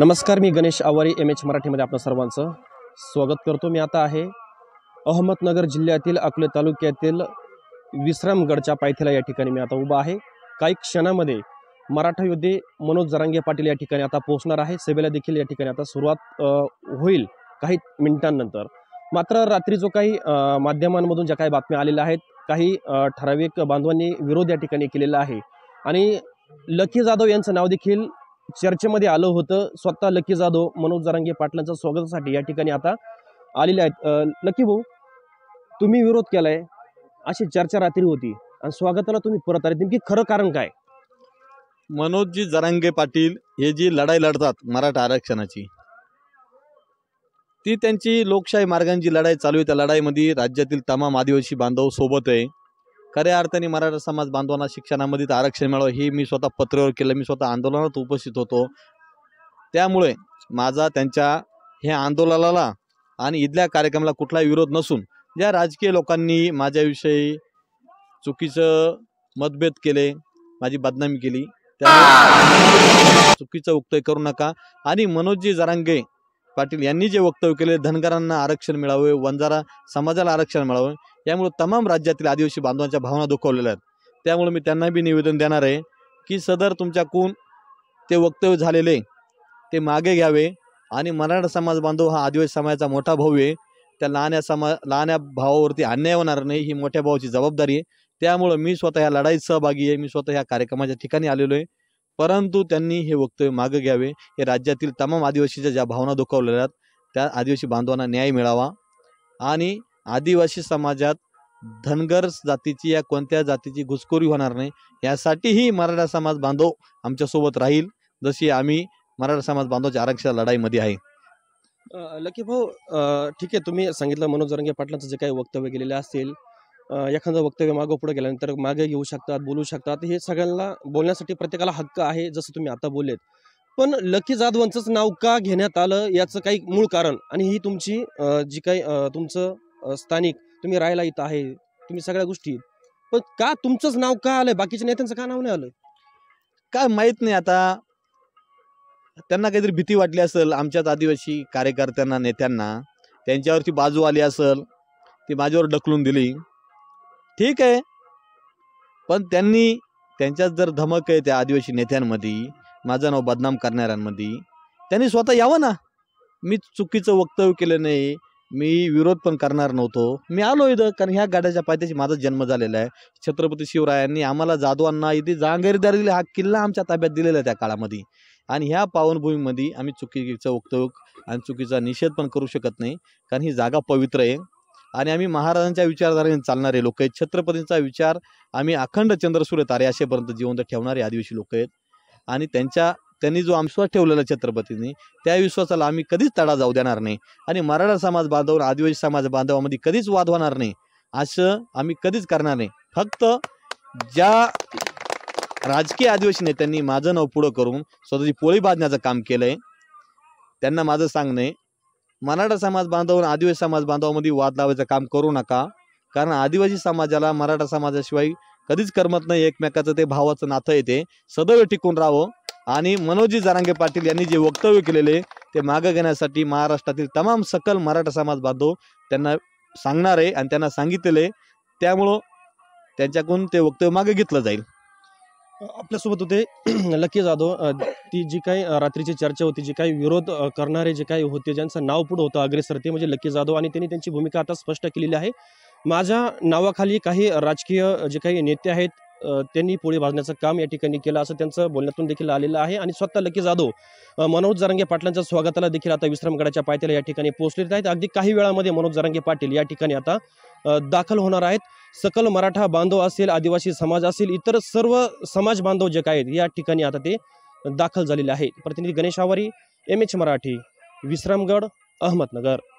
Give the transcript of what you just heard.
नमस्कार मी Ganesh Awari M H मराठीमध्ये आपलं सर्वांचं स्वागत करतो मी आता आहे अहमदनगर जिल्ह्यातील अकोले तालुक्यातील विश्रामगडच्या पायथ्याला या ठिकाणी मी आता उभा आहे काही क्षणामध्ये मराठा योद्धे मनोज जरांगे पाटील या ठिकाणी आता पोहोचणार आहे सेवेला देखील या ठिकाणी आता सुरुवात होईल काही मिनिटांनंतर मात्र रात्री जो काही माध्यमांमधून ज्या काही बातम्या आलेल्या आहेत काही ठराविक बांधवांनी विरोध या ठिकाणी केलेला आहे आणि लखी जाधव यांचं नाव देखील चर्चेमध्ये आलं होतं स्वतः लकी जाधव मनोज जरांगे पाटलांच्या स्वागतासाठी या ठिकाणी आता आलेले आहेत लकी भाऊ तुम्ही विरोध केलाय अशी चर्चा रात्री होती आणि स्वागताला तुम्ही परत आले नेमकी खरं कारण काय मनोजजी जरांगे पाटील हे जी लढाई लढतात मराठा आरक्षणाची ती त्यांची लोकशाही मार्गांची लढाई चालू आहे त्या लढाईमध्ये राज्यातील तमाम आदिवासी बांधव सोबत आहे खऱ्या अर्थाने मराठा समाज बांधवांना शिक्षणामध्ये आरक्षण मिळावं हे मी स्वतः पत्रेवर केलं मी स्वतः आंदोलनात उपस्थित होतो त्यामुळे माझा त्यांच्या ह्या आंदोलनाला आणि इथल्या कार्यक्रमाला कुठलाही विरोध नसून ज्या राजकीय लोकांनी माझ्याविषयी चुकीचं मतभेद केले माझी बदनामी केली त्या चुकीचं उक्त करू नका आणि मनोजजी जरांगे पाटील यांनी जे वक्तव्य केले धनगरांना आरक्षण मिळावे वंजारा समाजाला आरक्षण मिळावं यामुळे तमाम राज्यातील आदिवासी बांधवांच्या भावना दुखवलेल्या आहेत त्यामुळे मी त्यांना बी निवेदन देणार आहे की सदर कोण ते वक्तव्य झालेले ते मागे घ्यावे आणि मराठा समाज बांधव हा आदिवासी समाजाचा मोठा भाऊ आहे त्या लहान्या समा लहान्या भावावरती अन्याय होणार नाही ही मोठ्या भावाची जबाबदारी आहे त्यामुळं मी स्वतः ह्या लढाईत सहभागी आहे मी स्वतः ह्या कार्यक्रमाच्या ठिकाणी आलेलो आहे परंतु त्यांनी हे वक्तव्य मागं घ्यावे हे राज्यातील तमाम आदिवासीच्या ज्या भावना दुखावलेल्या त्या आदिवासी बांधवांना न्याय मिळावा आणि आदिवासी समाजात धनगर जातीची या कोणत्या जातीची घुसखोरी होणार नाही यासाठीही मराठा समाज बांधव आमच्यासोबत राहील जशी आम्ही मराठा समाज बांधवाच्या आरक्षण लढाईमध्ये आहे लकी भाऊ ठीक आहे तुम्ही सांगितलं मनोज रंगे पाटलांचं जे काही वक्तव्य केलेले असेल एखादं वक्तव्य मागं पुढे गेल्यानंतर मागे घेऊ शकतात बोलू शकतात हे सगळ्यांना बोलण्यासाठी प्रत्येकाला हक्क आहे जसं तुम्ही आता बोललेत पण लकी जाधवांचंच नाव का घेण्यात आलं याचं काही मूळ कारण आणि ही तुमची जी काही तुमचं स्थानिक तुम्ही राहायला इथं आहे तुम्ही सगळ्या गोष्टी पण का तुमचंच नाव का आलंय बाकीच्या नेत्यांचं का नाव नाही आलं काय माहित नाही आता त्यांना काहीतरी भीती वाटली असेल आमच्याच आदिवासी कार्यकर्त्यांना नेत्यांना त्यांच्यावरती बाजू आली असेल ती बाजूवर ढकलून दिली ठीक आहे पण त्यांनी त्यांच्यात जर धमक आहे त्या आदिवासी नेत्यांमध्ये माझं नाव बदनाम करणाऱ्यांमध्ये त्यांनी स्वतः यावं ना मी चुकीचं वक्तव्य केलं नाही मी विरोध पण करणार नव्हतो मी आलो इथं कारण ह्या गाड्याच्या पायथ्याशी माझा जन्म झालेला आहे छत्रपती शिवरायांनी आम्हाला जाधवांना इथे जहांगीरदार दिले हा किल्ला आमच्या ताब्यात दिलेला आहे त्या काळामध्ये आणि ह्या पावनभूमीमध्ये आम्ही चुकीचं वक्तव्य आणि चुकीचा निषेध पण करू शकत नाही कारण ही जागा पवित्र आहे आणि आम्ही महाराजांच्या विचारधारेने चालणारे लोक आहेत छत्रपतींचा विचार आम्ही अखंड चंद्रसूर्य तारे असेपर्यंत जिवंत ठेवणारे आदिवासी लोक आहेत आणि त्यांच्या त्यांनी जो विश्वास ठेवलेला छत्रपतींनी त्या विश्वासाला आम्ही कधीच तडा जाऊ देणार नाही आणि मराठा समाज बांधव आदिवासी समाज बांधवामध्ये कधीच वाद होणार नाही असं आम्ही कधीच करणार नाही फक्त ज्या राजकीय आदिवासी नेत्यांनी माझं नाव पुढं करून स्वतःची पोळी बांधण्याचं काम केलंय त्यांना माझं सांगणं मराठा समाज बांधव आणि आदिवासी समाज बांधवामध्ये वाद लावायचं काम करू नका कारण आदिवासी समाजाला मराठा समाजाशिवाय कधीच करमत नाही एकमेकाचं ते भावाचं नातं येते सदैव टिकून राहावं आणि मनोजी जारांगे पाटील यांनी जे वक्तव्य केलेले ते मागं घेण्यासाठी महाराष्ट्रातील तमाम सकल मराठा समाज बांधव त्यांना सांगणार आहे आणि त्यांना सांगितलेले त्यामुळं त्यांच्याकडून ते वक्तव्य मागे घेतलं जाईल आपल्यासोबत होते लकी जाधव ती जी काही रात्रीची चर्चा होती जी काही विरोध करणारे जे काही होते ज्यांचं नाव पुढं होतं अग्रेसर ते म्हणजे लकी जाधव आणि त्यांनी त्यांची भूमिका आता स्पष्ट केलेली आहे माझ्या नावाखाली काही राजकीय जे काही नेते आहेत त्यांनी पोळी भाजण्याचं काम या ठिकाणी केलं असं त्यांचं बोलण्यातून देखील आलेलं आहे आणि स्वतः लकी जाधव मनोज जरांगे पाटलांच्या स्वागताला देखील आता विश्रामगडाच्या पायथ्याला या ठिकाणी पोहोचले आहेत अगदी काही वेळामध्ये मनोज जरांगे पाटील या ठिकाणी आता दाखल होणार आहेत सकल मराठा बांधव असेल आदिवासी समाज असेल इतर सर्व समाज बांधव जे काय आहेत या ठिकाणी आता ते दाखल झालेले आहेत प्रतिनिधी गणेश आवारी एम एच मराठी विश्रामगड अहमदनगर